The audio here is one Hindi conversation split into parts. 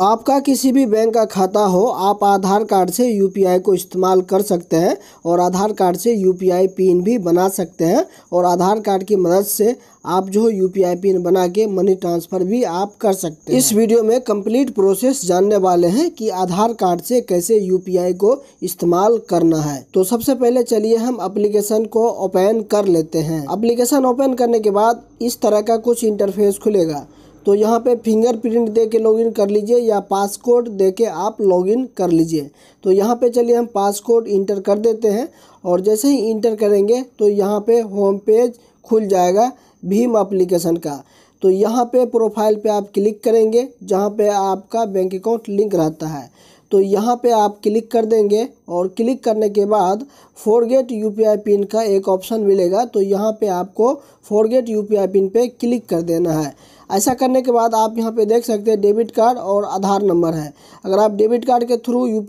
आपका किसी भी बैंक का खाता हो आप आधार कार्ड से यूपीआई को इस्तेमाल कर सकते हैं और आधार कार्ड से यूपीआई पिन भी बना सकते हैं और आधार कार्ड की मदद से आप जो यूपीआई पिन बना के मनी ट्रांसफ़र भी आप कर सकते हैं इस वीडियो में कंप्लीट प्रोसेस जानने वाले हैं कि आधार कार्ड से कैसे यूपीआई को इस्तेमाल करना है तो सबसे पहले चलिए हम अप्लीकेशन को ओपन कर लेते हैं अप्लीकेशन ओपन करने के बाद इस तरह का कुछ इंटरफेस खुलेगा तो यहाँ पे फिंगरप्रिंट दे के लॉगिन कर लीजिए या पासकोड दे के आप लॉगिन कर लीजिए तो यहाँ पे चलिए हम पासकोड इंटर कर देते हैं और जैसे ही इंटर करेंगे तो यहाँ पे होम पेज खुल जाएगा भीम एप्लीकेशन का तो यहाँ पे प्रोफाइल पे आप क्लिक करेंगे जहाँ पे आपका बैंक अकाउंट लिंक रहता है तो यहाँ पे आप क्लिक कर देंगे और क्लिक करने के बाद फोरगेट आई पिन का एक ऑप्शन मिलेगा तो यहाँ पे आपको फोरगेट आई पिन पर क्लिक कर देना है ऐसा करने के बाद आप यहाँ पे देख सकते हैं डेबिट कार्ड और आधार नंबर है अगर आप डेबिट कार्ड के थ्रू यू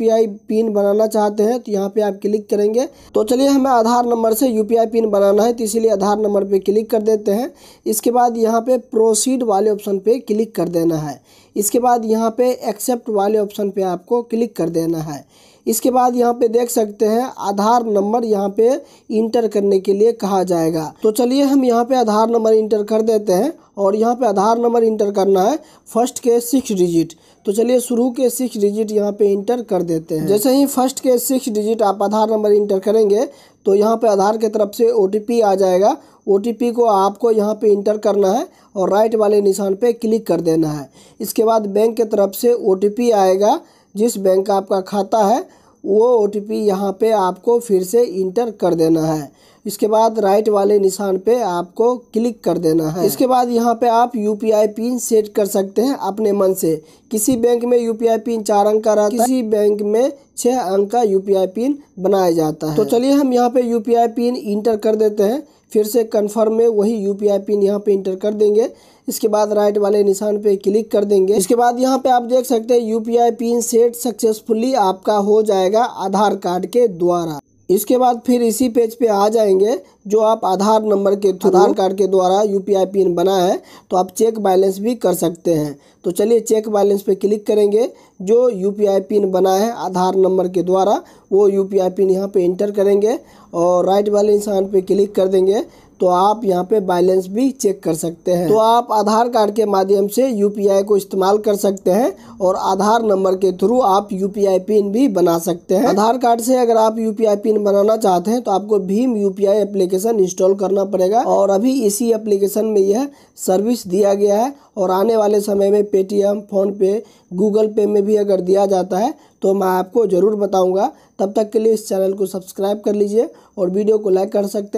पिन बनाना चाहते हैं तो यहाँ पे आप क्लिक करेंगे तो चलिए हमें आधार नंबर से यू पिन बनाना है तो इसीलिए आधार नंबर पर क्लिक कर देते हैं इसके बाद यहाँ पर प्रोसीड वाले ऑप्शन पर क्लिक कर देना है इसके बाद यहाँ पर एक्सेप्ट वाले ऑप्शन पर आपको क्लिक कर देना है इसके बाद यहाँ पे देख सकते हैं आधार नंबर यहाँ पे इंटर करने के लिए कहा जाएगा तो चलिए हम यहाँ पे आधार नंबर इंटर कर देते हैं और यहाँ पे आधार नंबर इंटर करना है फर्स्ट के सिक्स डिजिट तो चलिए शुरू के सिक्स डिजिट यहाँ पे इंटर कर देते हैं जैसे ही फर्स्ट के सिक्स डिजिट आप आधार नंबर इंटर करेंगे तो यहाँ पे आधार के तरफ से ओ आ जाएगा ओ को आपको यहाँ पे इंटर करना है और राइट वाले निशान पे क्लिक कर देना है इसके बाद बैंक के तरफ से ओ आएगा जिस बैंक का आपका खाता है वो ओ टी पी यहाँ पे आपको फिर से इंटर कर देना है इसके बाद राइट वाले निशान पे आपको क्लिक कर देना है इसके बाद यहाँ पे आप यू पिन सेट कर सकते हैं अपने मन से किसी बैंक में यू पिन चार अंक का रहता है किसी बैंक में छः अंक का यू पिन बनाया जाता है तो चलिए हम यहाँ पे यू पिन इंटर कर देते हैं फिर से कन्फर्म में वही यू पिन यहाँ पे इंटर कर देंगे इसके बाद राइट वाले निशान पे क्लिक कर देंगे इसके बाद यहाँ पे आप देख सकते हैं यू पिन सेट सक्सेसफुली आपका हो जाएगा आधार कार्ड के द्वारा इसके बाद फिर इसी पेज पे आ जाएंगे जो आप आधार नंबर के आधार कार्ड के द्वारा यू पिन बना है तो आप चेक बैलेंस भी कर सकते हैं तो चलिए चेक बैलेंस पे क्लिक करेंगे जो यू पिन बना है आधार नंबर के द्वारा वो यू पिन यहाँ पे इंटर करेंगे और राइट वाले इंसान पे क्लिक कर देंगे तो आप यहाँ पे बैलेंस भी चेक कर सकते हैं तो आप आधार कार्ड के माध्यम से यूपीआई को इस्तेमाल कर सकते हैं और आधार नंबर के थ्रू आप यूपीआई पिन भी बना सकते हैं आधार कार्ड से अगर आप यूपीआई पिन बनाना चाहते हैं तो आपको भीम यूपीआई एप्लीकेशन इंस्टॉल करना पड़ेगा और अभी इसी एप्लीकेशन में यह सर्विस दिया गया है और आने वाले समय में पेटीएम फ़ोनपे गूगल पे में भी अगर दिया जाता है तो मैं आपको ज़रूर बताऊंगा तब तक के लिए इस चैनल को सब्सक्राइब कर लीजिए और वीडियो को लाइक कर सकते हैं